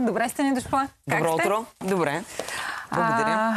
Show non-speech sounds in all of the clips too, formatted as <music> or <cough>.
Добре сте ни дошла. Как Добро сте? утро. Добре. Благодаря. А,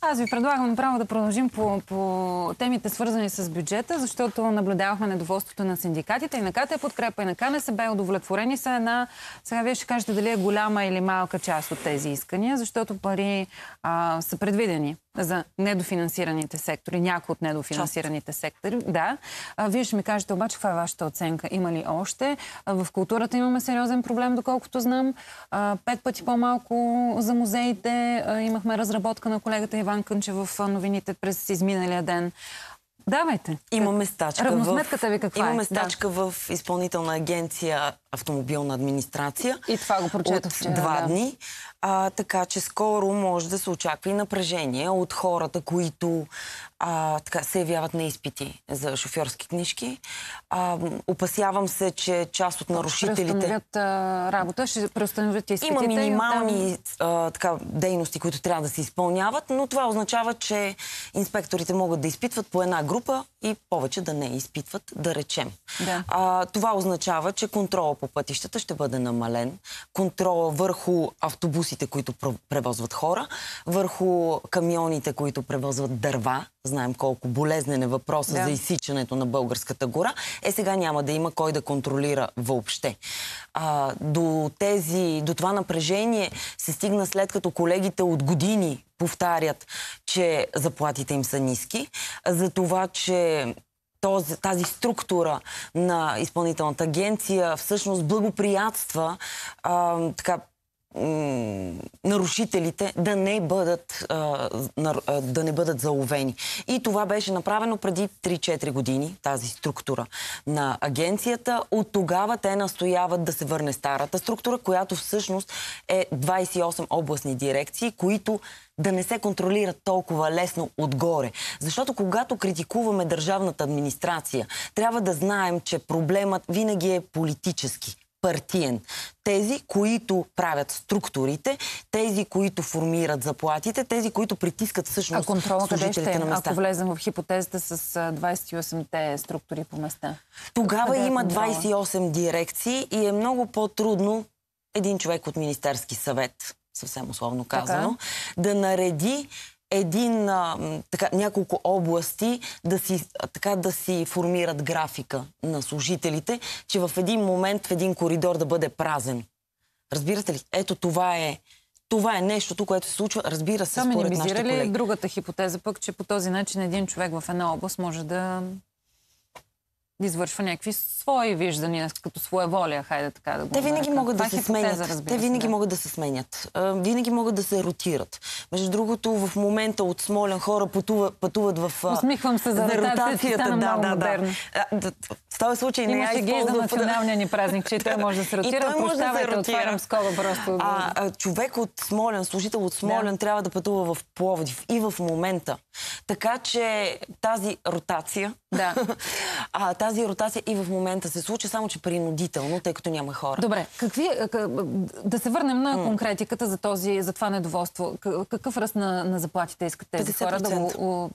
аз ви предлагам направо да продължим по, по темите свързани с бюджета, защото наблюдавахме недоволството на синдикатите и на КТ подкрепа и на КНСБ. Удовлетворени са една... Сега вие ще кажете дали е голяма или малка част от тези искания, защото пари а, са предвидени за недофинансираните сектори, някои от недофинансираните Чот. сектори. Да. А, вие ще ми кажете обаче каква е вашата оценка. Има ли още? А, в културата имаме сериозен проблем, доколкото знам. А, пет пъти по-малко за музеите. А, имахме разработка на колегата Иван Кънче в новините през изминалия ден. Давайте. Имаме стачка. Равносметката ви каква е? Имаме стачка да. в изпълнителна агенция автомобилна администрация. И това го прочетах вчера. Два да. дни. А, така че скоро може да се очаква и напрежение от хората, които а, така, се явяват на изпити за шофьорски книжки. А, опасявам се, че част от нарушителите... Ще преустановят а, работа, ще преустановят изпитите. Има минимални и а, така, дейности, които трябва да се изпълняват, но това означава, че инспекторите могат да изпитват по една група и повече да не изпитват, да речем. Да. А, това означава, че контрола по по пътищата ще бъде намален. Контрола върху автобусите, които превозват хора, върху камионите, които превозват дърва. Знаем колко болезнен е въпроса да. за изсичането на българската гора. Е, сега няма да има кой да контролира въобще. А, до, тези, до това напрежение се стигна след като колегите от години повтарят, че заплатите им са ниски, за това, че този, тази структура на изпълнителната агенция всъщност благоприятства а, така нарушителите да не бъдат, да не бъдат заловени. И това беше направено преди 3-4 години, тази структура на агенцията. От тогава те настояват да се върне старата структура, която всъщност е 28 областни дирекции, които да не се контролират толкова лесно отгоре. Защото когато критикуваме държавната администрация, трябва да знаем, че проблемът винаги е политически партиен. Тези, които правят структурите, тези, които формират заплатите, тези, които притискат всъщност а контрола къде ще, на е, места. Ако влезем в хипотезата с 28-те структури по места. Тогава къде е има 28 дирекции и е много по-трудно един човек от Министерски съвет, съвсем условно е. казано, така. да нареди един, а, така, няколко области да си, а, така, да си формират графика на служителите, че в един момент в един коридор да бъде празен. Разбирате ли? Ето това е това е нещото, което се случва, разбира се, Та ами, според нашите колеги. ли другата хипотеза пък, че по този начин един човек в една област може да извършва някакви свои виждания, като воля, хайде така да го Те винаги нарека. могат да е се сменят. Те винаги да. могат да се сменят. Винаги могат да се ротират. Между другото, в момента от Смолен хора пътува, пътуват в... Усмихвам се за, за ротацията. Да, да, да, да. В този случай не Имаше я използвам. за националния ни празник, че той може да се ротира. може да ротира. скоба просто. А, а, човек от Смолен, служител от Смолен да. трябва да пътува в Пловдив и в момента. Така че тази ротация да. <laughs> а тази ротация и в момента се случи, само че принудително, тъй като няма хора. Добре, какви, е, да се върнем на конкретиката за, този, за това недоволство. Какъв ръст на, на заплатите искат тези хора да го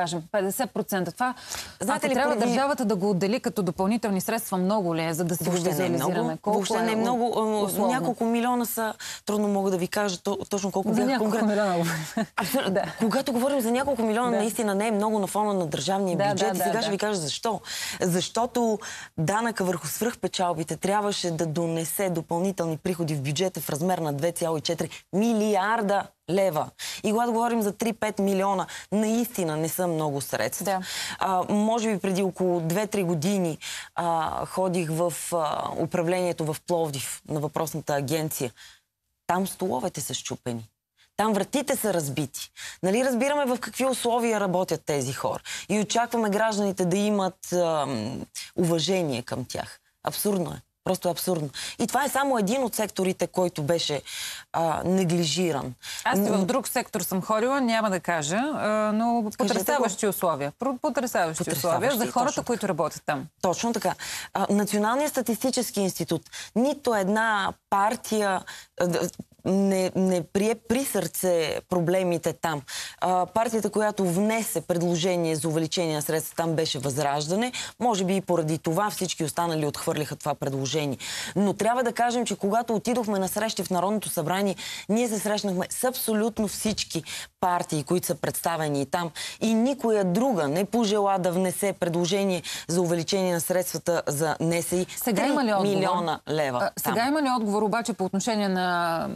кажем, 50%. Това, Знаете ли, трябва първи... държавата да го отдели като допълнителни средства, много ли е, за да се. Въобще го визуализираме? Не е колко Въобще е, не е, е много. Е, условно? Няколко милиона са, трудно мога да ви кажа то, точно колко за бяха конкретно. милиона. <laughs> Абсолютно. да. Когато говорим за няколко милиона, да. наистина не е много на фона на държавния да, бюджет. Да, да, сега да. ще ви кажа защо. Защото данъка върху свръхпечалбите трябваше да донесе допълнителни приходи в бюджета в размер на 2,4 милиарда лева. И когато говорим за 3-5 милиона, наистина не са за много средства. Да. А, може би преди около 2-3 години а, ходих в а, управлението в Пловдив на въпросната агенция. Там столовете са щупени. Там вратите са разбити. Нали разбираме в какви условия работят тези хора. И очакваме гражданите да имат а, уважение към тях. Абсурдно е. Просто е абсурдно. И това е само един от секторите, който беше а, неглижиран. Аз и в друг сектор съм ходила, няма да кажа, а, но потрясаващи условия. Потрясаващи, потрясаващи условия за хората, които работят там. Точно така. А, Националният статистически институт. Нито една партия, не, не прие при сърце проблемите там. А, партията, която внесе предложение за увеличение на средства там беше Възраждане. Може би и поради това всички останали отхвърлиха това предложение. Но трябва да кажем, че когато отидохме на срещи в Народното събрание, ние се срещнахме с абсолютно всички партии, които са представени и там. И никоя друга не пожела да внесе предложение за увеличение на средствата за НСИ. Сега има ли отговор? милиона лева. А, сега има ли отговор обаче по отношение на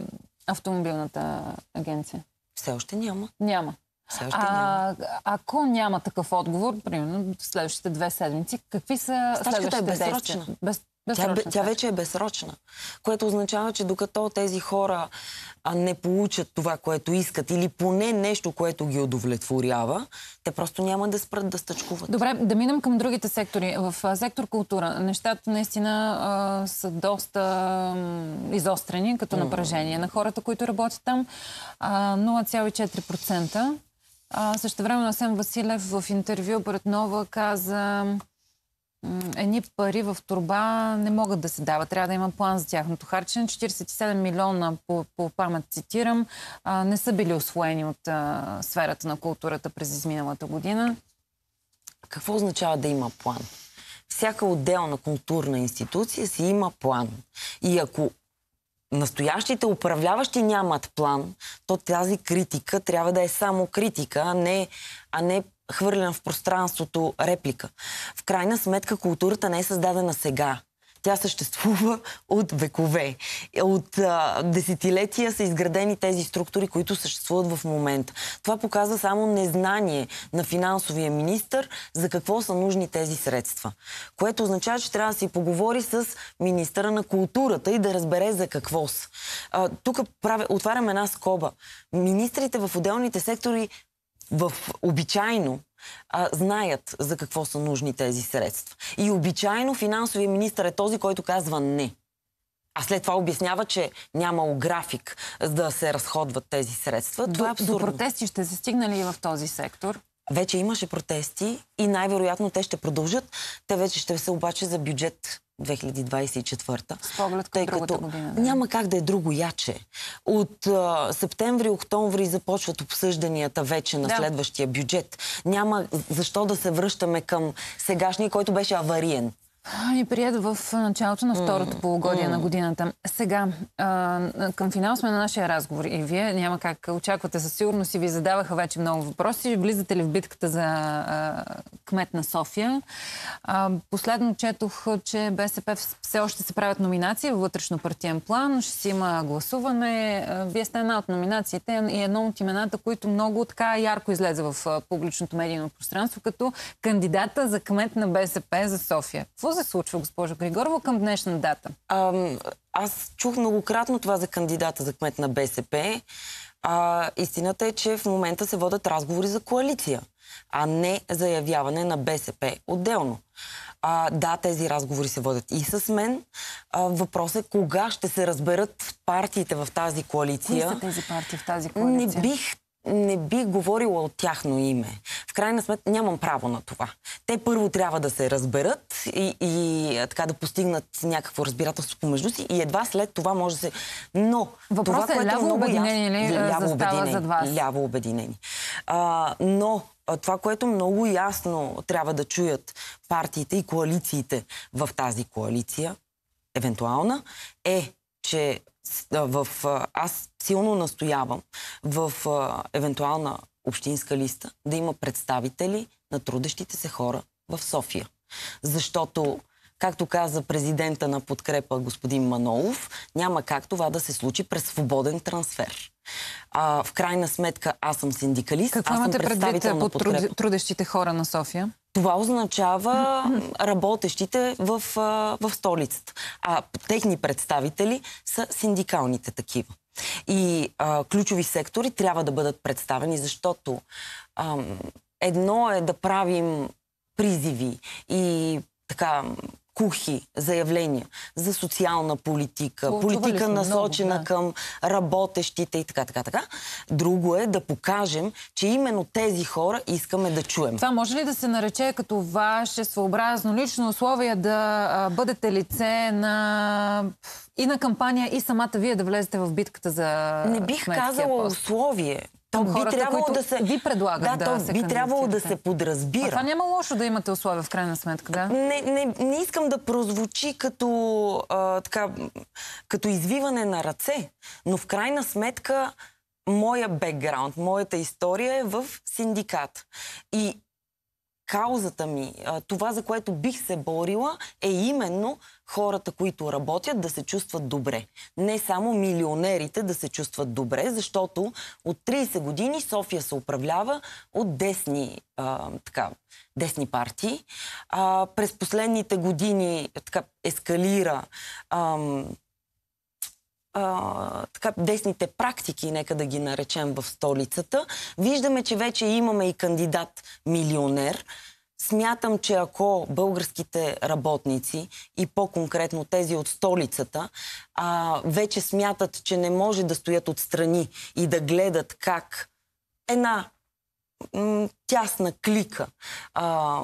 автомобилната агенция? Все още няма. Няма. Все още а, няма. Ако няма такъв отговор, примерно в следващите две седмици, какви са Стачката е следващите е безсрочна. Действия? Без... Тя, тя вече е безсрочна, което означава, че докато тези хора а, не получат това, което искат, или поне нещо, което ги удовлетворява, те просто няма да спрат да стъчкуват. Добре, да минем към другите сектори. В а, сектор култура нещата наистина а, са доста а, изострени като напрежение mm. на хората, които работят там. 0,4%. Също време Асен Василев в интервю пред Нова каза едни пари в турба не могат да се дават. Трябва да има план за тяхното харчене. 47 милиона, по, по памет цитирам, а, не са били освоени от а, сферата на културата през изминалата година. Какво означава да има план? Всяка отделна културна институция си има план. И ако настоящите управляващи нямат план, то тази критика трябва да е само критика, а не, а не хвърлена в пространството реплика. В крайна сметка културата не е създадена сега. Тя съществува от векове. От а, десетилетия са изградени тези структури, които съществуват в момента. Това показва само незнание на финансовия министр за какво са нужни тези средства. Което означава, че трябва да си поговори с министъра на културата и да разбере за какво са. Тук отварям една скоба. Министрите в отделните сектори в обичайно а, знаят за какво са нужни тези средства. И обичайно финансовия министр е този, който казва не. А след това обяснява, че нямало график да се разходват тези средства. До, е До протести ще се стигнали и в този сектор? Вече имаше протести и най-вероятно те ще продължат. Те вече ще се обаче за бюджет 2024. С поглед към другата година. Да. Няма как да е друго яче. От а, септември, октомври започват обсъжданията вече на да. следващия бюджет. Няма защо да се връщаме към сегашния, който беше авариен ни прият в началото на второто полугодие mm. на годината. Сега, към финал сме на нашия разговор и вие няма как очаквате със сигурност и ви задаваха вече много въпроси. Влизате ли в битката за кмет на София? Последно четох, че БСП все още се правят номинации в вътрешно партиен план. Ще си има гласуване. Вие сте една от номинациите и едно от имената, които много така ярко излезе в публичното медийно пространство, като кандидата за кмет на БСП за София. Какво се случва, госпожо Григорова, към днешна дата? А, аз чух многократно това за кандидата за кмет на БСП. А, истината е, че в момента се водят разговори за коалиция, а не заявяване на БСП отделно. А, да, тези разговори се водят и с мен. А, въпросът е кога ще се разберат партиите в тази коалиция. Кои са тези партии в тази коалиция? Не бих не би говорила от тяхно име. В крайна сметка нямам право на това. Те първо трябва да се разберат и, и така да постигнат някакво разбирателство помежду си и едва след това може да се... Но Въпросът това, е което е ляво е обединение ли нали? ляво обединение, зад вас? Ляво обединение. А, но това, което много ясно трябва да чуят партиите и коалициите в тази коалиция, евентуална, е, че в, аз силно настоявам в а, евентуална общинска листа да има представители на трудещите се хора в София. Защото, както каза президента на подкрепа господин Манолов, няма как това да се случи през свободен трансфер. А, в крайна сметка аз съм синдикалист. Какво аз имате съм представител предвид под труд, трудещите хора на София? Това означава <laughs> работещите в, в столицата. А техни представители са синдикалните такива. И а, ключови сектори трябва да бъдат представени, защото а, едно е да правим призиви и така кухи заявления за социална политика, О, политика насочена много, да. към работещите и така, така, така. Друго е да покажем, че именно тези хора искаме да чуем. Това може ли да се нарече като ваше своеобразно лично условие да а, бъдете лице на и на кампания, и самата вие да влезете в битката за Не бих казала пост. условие. То би хората, трябвало да се... Ви предлагат да, да то се би трябвало да се подразбира. А това няма лошо да имате условия в крайна сметка, да? Не, не, не искам да прозвучи като, а, така, като извиване на ръце, но в крайна сметка моя бекграунд, моята история е в синдикат. И каузата ми, това, за което бих се борила, е именно хората, които работят, да се чувстват добре. Не само милионерите да се чувстват добре, защото от 30 години София се управлява от десни, а, така, десни партии. А, през последните години така, ескалира ам, а, така, десните практики, нека да ги наречем в столицата. Виждаме, че вече имаме и кандидат милионер. Смятам, че ако българските работници и по-конкретно тези от столицата а, вече смятат, че не може да стоят отстрани и да гледат как една тясна клика а,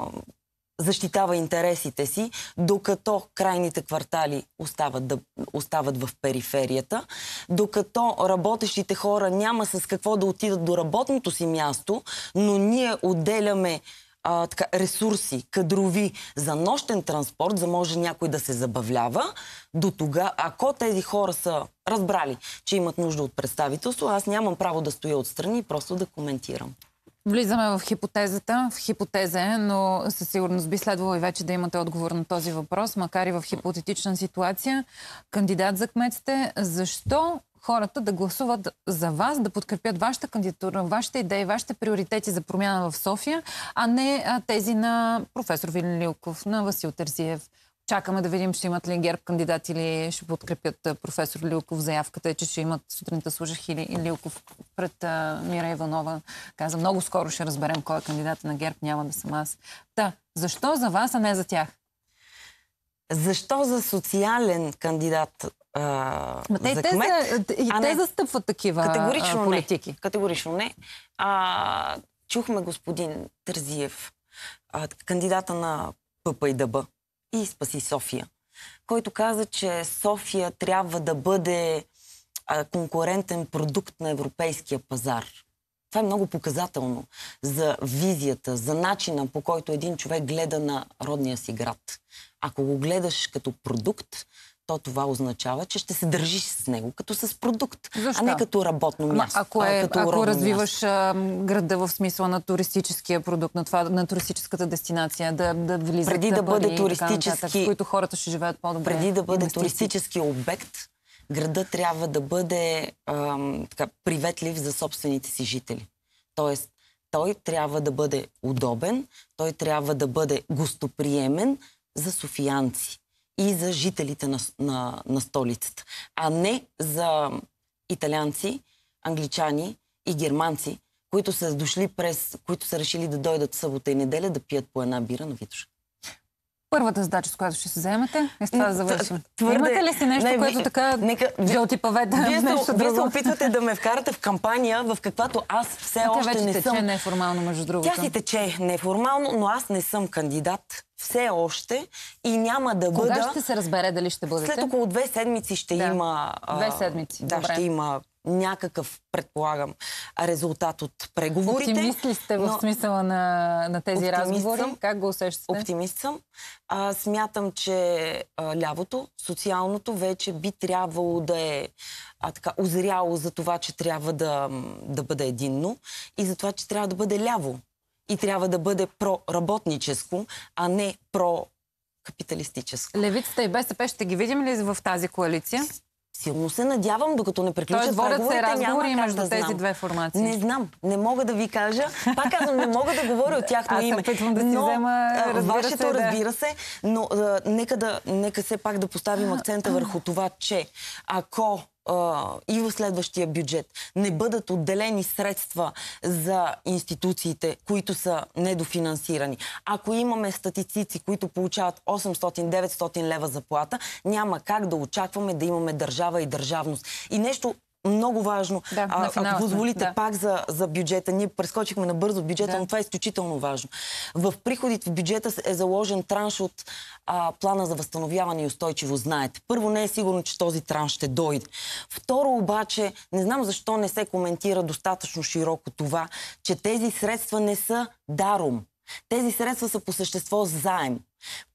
защитава интересите си, докато крайните квартали остават, да, остават в периферията, докато работещите хора няма с какво да отидат до работното си място, но ние отделяме а, така, ресурси, кадрови за нощен транспорт, за може някой да се забавлява, до тога, ако тези хора са разбрали, че имат нужда от представителство, аз нямам право да стоя отстрани и просто да коментирам. Влизаме в хипотезата. В хипотеза е, но със сигурност би следвало и вече да имате отговор на този въпрос, макар и в хипотетична ситуация. Кандидат за кметите, Защо хората да гласуват за вас, да подкрепят вашата кандидатура, вашите идеи, вашите приоритети за промяна в София, а не тези на професор Вилин Лилков, на Васил Терзиев, Чакаме да видим, ще имат ли ГЕРБ кандидат или ще подкрепят професор Лилков. Заявката е, че ще имат сутринта служах или Лилков пред Мира Иванова. Каза, много скоро ще разберем кой е кандидат на ГЕРБ, няма да съм аз. Та, да. защо за вас, а не за тях? Защо за социален кандидат а, те, за кмет? Те, и те не, застъпват такива категорично а, политики. Не. Категорично не. А, чухме господин Тързиев, а, кандидата на ПП и и Спаси София, който каза, че София трябва да бъде а, конкурентен продукт на европейския пазар. Това е много показателно за визията, за начина по който един човек гледа на родния си град. Ако го гледаш като продукт, то това означава, че ще се държиш с него като с продукт, Защо? а не като работно място. Ама, ако, е, като ако развиваш място. града в смисъла на туристическия продукт, на, това, на туристическата дестинация, да, да влизат преди да, бъде туристически, нататък, в които хората ще живеят по-добре. Преди да бъде туристически обект, града трябва да бъде ам, така, приветлив за собствените си жители. Тоест, той трябва да бъде удобен, той трябва да бъде гостоприемен за софиянци и за жителите на, на, на столицата, а не за италианци, англичани и германци, които са дошли през, които са решили да дойдат събота и неделя да пият по една бира на Витоша първата задача, с която ще се вземете, е с това да завършим. Твърде... Имате ли си нещо, не, което така нека... жълти павета? Вие, нещо се, вие се опитвате да ме вкарате в кампания, в каквато аз все а още не съм. Тя вече тече неформално, между другото. Тя си тече неформално, но аз не съм кандидат все още и няма да Кога бъда... Кога ще се разбере дали ще бъдете? След около две седмици ще да. има... Две седмици, Да, Добре. ще има някакъв, предполагам, резултат от преговорите. Оптимист ли сте но... в смисъла на, на тези разговори? Съм. Как го усещате? Оптимист съм. А, смятам, че а, лявото, социалното вече би трябвало да е а, така, озряло за това, че трябва да, да бъде единно и за това, че трябва да бъде ляво. И трябва да бъде проработническо, а не про капиталистическо. Левицата и БСП ще ги видим ли в тази коалиция? Силно се надявам, докато не приключат Тоест, водят се разговори между да тези знам. две формации. Не знам, не мога да ви кажа. Пак казвам, не мога да говоря от тяхно име. Аз да си но, взема, разбира вашето, се, да. разбира се, но а, нека, да, нека се пак да поставим акцента върху това, че ако и в следващия бюджет не бъдат отделени средства за институциите, които са недофинансирани. Ако имаме статистици, които получават 800-900 лева заплата, няма как да очакваме да имаме държава и държавност. И нещо много важно. Да, а, финал, ако позволите да. пак за, за бюджета, ние прескочихме набързо бюджета, да. но това е изключително важно. В приходите в бюджета е заложен транш от а, плана за възстановяване и устойчиво, знаете. Първо, не е сигурно, че този транш ще дойде. Второ, обаче, не знам защо не се коментира достатъчно широко това, че тези средства не са даром. Тези средства са по същество заем.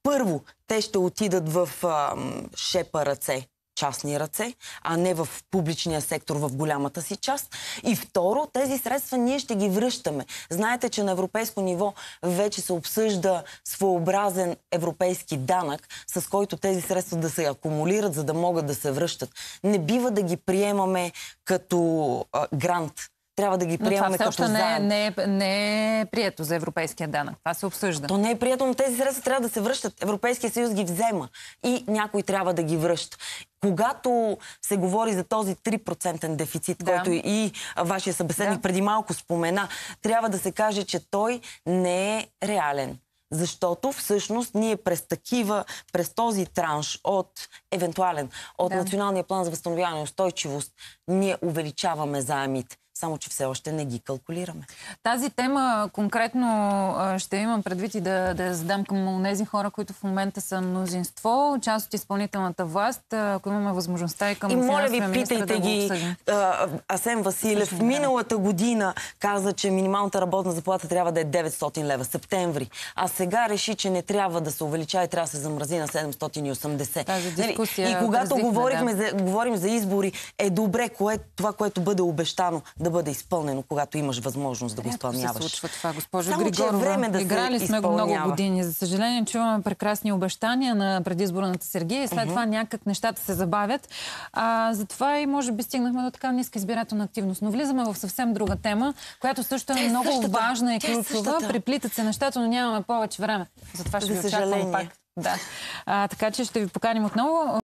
Първо, те ще отидат в а, шепа ръце частни ръце, а не в публичния сектор в голямата си част. И второ, тези средства ние ще ги връщаме. Знаете, че на европейско ниво вече се обсъжда своеобразен европейски данък, с който тези средства да се акумулират, за да могат да се връщат. Не бива да ги приемаме като а, грант трябва да ги приемаме като заедно. Не, е- не, е- не е прието за европейския данък. Това се обсъжда. То не е прието, но тези средства трябва да се връщат. Европейския съюз ги взема и някой трябва да ги връща. Когато се говори за този 3% дефицит, да. който и вашия събеседник да. преди малко спомена, трябва да се каже, че той не е реален. Защото всъщност ние през такива, през този транш от евентуален, от да. Националния план за възстановяване и устойчивост, ние увеличаваме заемите. Само, че все още не ги калкулираме. Тази тема конкретно ще имам предвид и да, да я задам към тези хора, които в момента са мнозинство, част от изпълнителната власт, ако имаме възможността и към И моля ви, питайте да ги. А, Асен Василев Също, миналата да. година каза, че минималната работна заплата трябва да е 900 лева. Септември. А сега реши, че не трябва да се увеличава и трябва да се замрази на 780. Тази нали, дискусия, и когато говорихме, да. за, говорим за избори, е добре кое, това, което бъде обещано да бъде изпълнено, когато имаш възможност да го изпълняваш. Рядко се случва това, госпожо Само, Григорова. Че е време да Играли сме го много години. За съжаление, чуваме прекрасни обещания на предизборната Сергия и след uh -huh. това някак нещата се забавят. А, затова и може би стигнахме до така ниска избирателна активност. Но влизаме в съвсем друга тема, която също е, е много същата. важна и е ключова. Е Приплитат се нещата, но нямаме повече време. Затова ще за ви очаквам пак. Да. А, така че ще ви поканим отново.